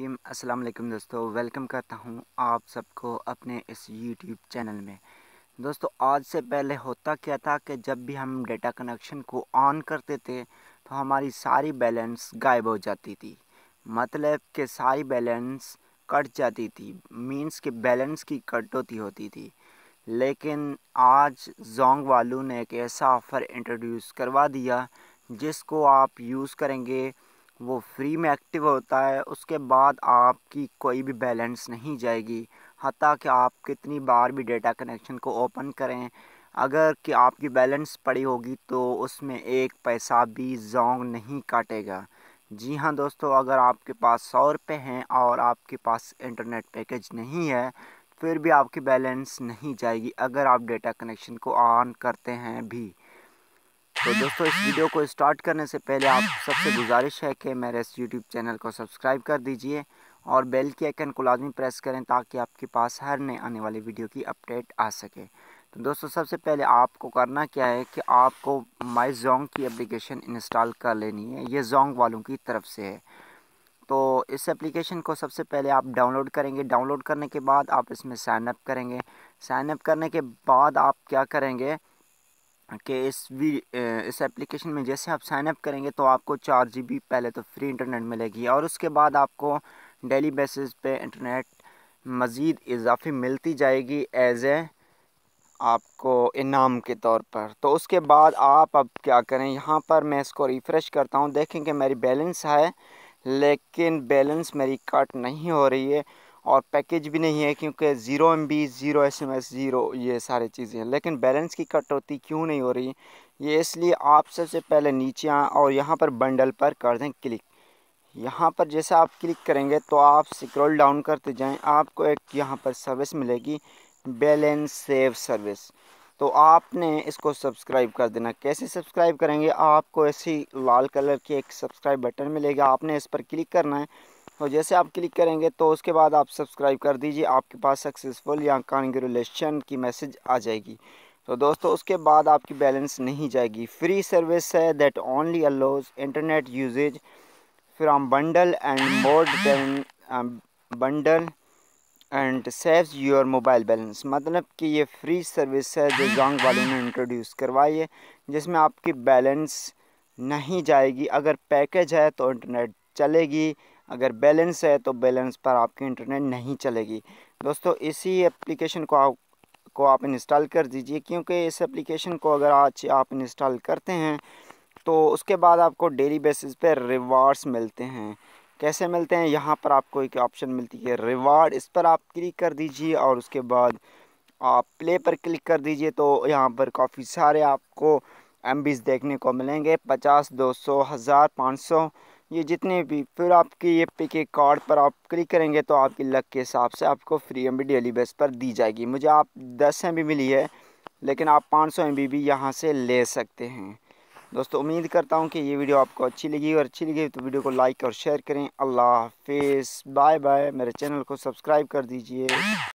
अस्सलाम वालेकुम दोस्तों वेलकम करता हूँ आप सबको अपने इस यूट्यूब चैनल में दोस्तों आज से पहले होता क्या था कि जब भी हम डेटा कनेक्शन को ऑन करते थे तो हमारी सारी बैलेंस गायब हो जाती थी मतलब कि सारी बैलेंस कट जाती थी मींस कि बैलेंस की कटौती होती थी लेकिन आज जोंग वालू ने एक ऐसा ऑफ़र इंट्रोड्यूस करवा दिया जिसको आप यूज़ करेंगे वो फ्री में एक्टिव होता है उसके बाद आपकी कोई भी बैलेंस नहीं जाएगी हती कि आप कितनी बार भी डेटा कनेक्शन को ओपन करें अगर कि आपकी बैलेंस पड़ी होगी तो उसमें एक पैसा भी जोंग नहीं काटेगा जी हाँ दोस्तों अगर आपके पास सौ रुपये हैं और आपके पास इंटरनेट पैकेज नहीं है फिर भी आपकी बैलेंस नहीं जाएगी अगर आप डेटा कनेक्शन को ऑन करते हैं भी तो दोस्तों इस वीडियो को स्टार्ट करने से पहले आप सबसे गुजारिश है कि मेरे इस यूट्यूब चैनल को सब्सक्राइब कर दीजिए और बेल के आइकन को लाजमी प्रेस करें ताकि आपके पास हर नए आने वाली वीडियो की अपडेट आ सके तो दोस्तों सबसे पहले आपको करना क्या है कि आपको माई जोंग की एप्लीकेशन इंस्टॉल कर लेनी है ये जोंग वालों की तरफ से है तो इस एप्लीकेशन को सबसे पहले आप डाउनलोड करेंगे डाउनलोड करने के बाद आप इसमें साइनअप करेंगे साइनअप करने के बाद आप क्या करेंगे कि इस वी इस एप्लीकेशन में जैसे आप साइनअप करेंगे तो आपको चार जी बी पहले तो फ्री इंटरनेट मिलेगी और उसके बाद आपको डेली बेसिस पे इंटरनेट मज़ीद इजाफी मिलती जाएगी एज़ ए आपको इनाम के तौर पर तो उसके बाद आप अब क्या करें यहाँ पर मैं इसको रिफ़्रेश करता हूँ देखें कि मेरी बैलेंस है लेकिन बैलेंस मेरी कट नहीं हो रही है और पैकेज भी नहीं है क्योंकि zero M B zero S M S zero ये सारी चीज़ें हैं लेकिन बैलेंस की कटौती क्यों नहीं हो रही ये इसलिए आप सबसे पहले नीचे आएँ और यहाँ पर बंडल पर कर दें क्लिक यहाँ पर जैसे आप क्लिक करेंगे तो आप स्क्रॉल डाउन करते जाएं आपको एक यहाँ पर सर्विस मिलेगी बैलेंस सेव सर्विस तो आपने इसको सब्सक्राइब कर देना कैसे सब्सक्राइब करेंगे आपको ऐसी लाल कलर की एक सब्सक्राइब बटन मिलेगा आपने इस पर क्लिक करना है और जैसे आप क्लिक करेंगे तो उसके बाद आप सब्सक्राइब कर दीजिए आपके पास सक्सेसफुल या कॉन्ग्रेलेशन की मैसेज आ जाएगी तो दोस्तों उसके बाद आपकी बैलेंस नहीं जाएगी फ्री सर्विस है that only allows internet usage from bundle and mode bundle and saves your mobile balance मतलब कि ये फ्री सर्विस है जो जॉन्ग वालों ने इंट्रोड्यूस करवाई है जिसमें आपकी बैलेंस नहीं जाएगी अगर पैकेज है तो इंटरनेट चलेगी अगर बैलेंस है तो बैलेंस पर आपकी इंटरनेट नहीं चलेगी दोस्तों इसी एप्लीकेशन को आप को आप इंस्टॉल कर दीजिए क्योंकि इस एप्लीकेशन को अगर आज आप इंस्टॉल करते हैं तो उसके बाद आपको डेली बेसिस पर रिवार्ड्स मिलते हैं कैसे मिलते हैं यहाँ पर आपको एक ऑप्शन मिलती है रिवार्ड इस पर आप क्लिक कर दीजिए और उसके बाद आप प्ले पर क्लिक कर दीजिए तो यहाँ पर काफ़ी सारे आपको एम देखने को मिलेंगे पचास दो सौ हज़ार पाँच सौ ये जितने भी फिर आपके ये पे के कार्ड पर आप क्लिक करेंगे तो आपकी लक के हिसाब से आपको फ्री एम डेली बेस पर दी जाएगी मुझे आप दस एम मिली है लेकिन आप पाँच सौ एम भी यहाँ से ले सकते हैं दोस्तों उम्मीद करता हूँ कि ये वीडियो आपको अच्छी लगी और अच्छी लगी तो वीडियो को लाइक और शेयर करें अल्लाह हाफिज़ बाय बाय मेरे चैनल को सब्सक्राइब कर दीजिए